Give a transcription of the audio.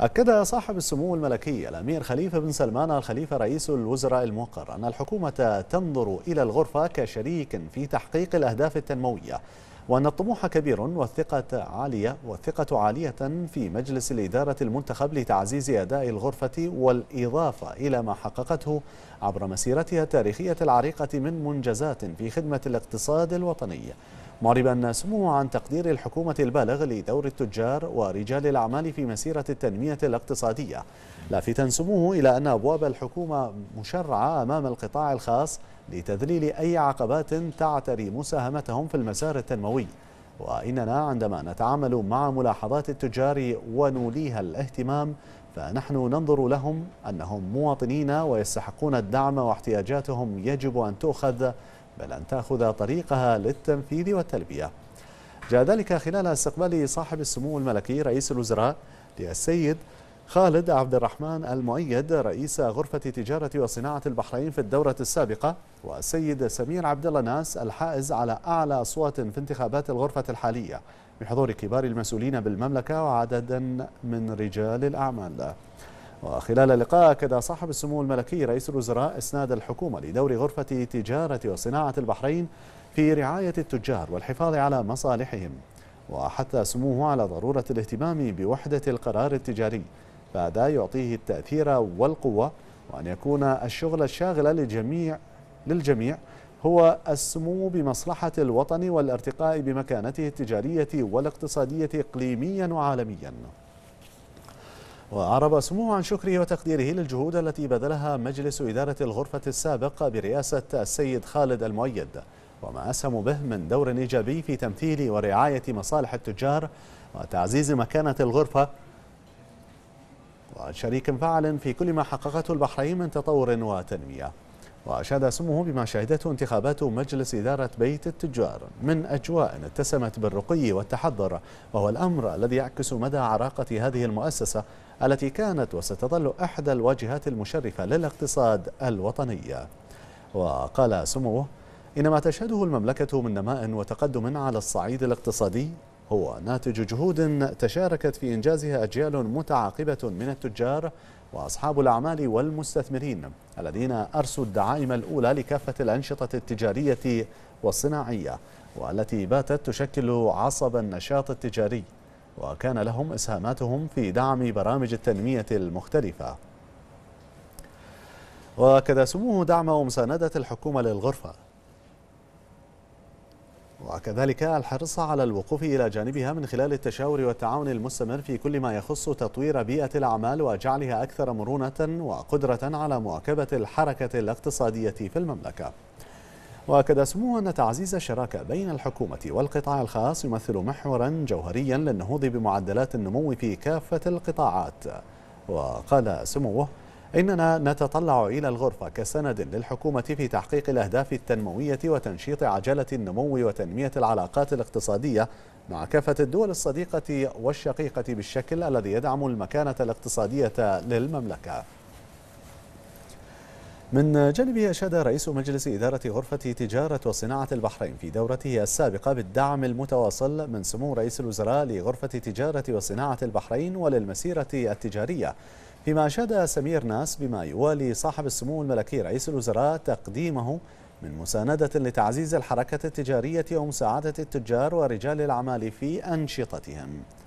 أكد صاحب السمو الملكي الأمير خليفة بن سلمان الخليفة رئيس الوزراء الموقر أن الحكومة تنظر إلى الغرفة كشريك في تحقيق الأهداف التنموية وأن الطموح كبير والثقة عالية والثقة عالية في مجلس الإدارة المنتخب لتعزيز أداء الغرفة والإضافة إلى ما حققته عبر مسيرتها التاريخية العريقة من منجزات في خدمة الاقتصاد الوطني معربا سموه عن تقدير الحكومة البالغ لدور التجار ورجال الأعمال في مسيرة التنمية الاقتصادية لافتا سموه إلى أن أبواب الحكومة مشرعة أمام القطاع الخاص لتذليل أي عقبات تعتري مساهمتهم في المسار التنموي وإننا عندما نتعامل مع ملاحظات التجار ونوليها الاهتمام فنحن ننظر لهم أنهم مواطنين ويستحقون الدعم واحتياجاتهم يجب أن تؤخذ بل أن تأخذ طريقها للتنفيذ والتلبية جاء ذلك خلال استقبال صاحب السمو الملكي رئيس الوزراء للسيد خالد عبد الرحمن المؤيد رئيس غرفة تجارة وصناعة البحرين في الدورة السابقة والسيد سمير عبد الله ناس الحائز على أعلى أصوات في انتخابات الغرفة الحالية بحضور كبار المسؤولين بالمملكة وعددا من رجال الأعمال وخلال اللقاء أكد صاحب السمو الملكي رئيس الوزراء إسناد الحكومة لدور غرفة تجارة وصناعة البحرين في رعاية التجار والحفاظ على مصالحهم وحث سموه على ضرورة الاهتمام بوحدة القرار التجاري فهذا يعطيه التأثير والقوة وأن يكون الشغل الشاغل للجميع للجميع هو السمو بمصلحة الوطن والارتقاء بمكانته التجارية والاقتصادية إقليميا وعالميا وأعرب سموه عن شكره وتقديره للجهود التي بذلها مجلس إدارة الغرفة السابق برئاسة السيد خالد المؤيد وما أسهم به من دور إيجابي في تمثيل ورعاية مصالح التجار وتعزيز مكانة الغرفة وشريك فعل في كل ما حققته البحرين من تطور وتنمية وأشاد سموه بما شهدته انتخابات مجلس إدارة بيت التجار من أجواء اتسمت بالرقي والتحضر وهو الأمر الذي يعكس مدى عراقة هذه المؤسسة التي كانت وستظل أحدى الواجهات المشرفة للاقتصاد الوطني وقال سموه إن ما تشهده المملكة من نماء وتقدم على الصعيد الاقتصادي هو ناتج جهود تشاركت في إنجازها أجيال متعاقبة من التجار وأصحاب الأعمال والمستثمرين الذين أرسوا الدعائم الأولى لكافة الأنشطة التجارية والصناعية والتي باتت تشكل عصب النشاط التجاري وكان لهم إسهاماتهم في دعم برامج التنمية المختلفة وكذا سموه دعم ومساندة الحكومة للغرفة وكذلك الحرص على الوقوف إلى جانبها من خلال التشاور والتعاون المستمر في كل ما يخص تطوير بيئة الأعمال وجعلها أكثر مرونة وقدرة على مواكبة الحركة الاقتصادية في المملكة وأكد سموه أن تعزيز الشراكة بين الحكومة والقطاع الخاص يمثل محورا جوهريا للنهوض بمعدلات النمو في كافة القطاعات وقال سموه إننا نتطلع إلى الغرفة كسند للحكومة في تحقيق الأهداف التنموية وتنشيط عجلة النمو وتنمية العلاقات الاقتصادية مع كافة الدول الصديقة والشقيقة بالشكل الذي يدعم المكانة الاقتصادية للمملكة من جانبه أشاد رئيس مجلس إدارة غرفة تجارة وصناعة البحرين في دورته السابقة بالدعم المتواصل من سمو رئيس الوزراء لغرفة تجارة وصناعة البحرين وللمسيرة التجارية فيما أشاد سمير ناس بما يوالي صاحب السمو الملكي رئيس الوزراء تقديمه من مساندة لتعزيز الحركة التجارية ومساعدة التجار ورجال الأعمال في أنشطتهم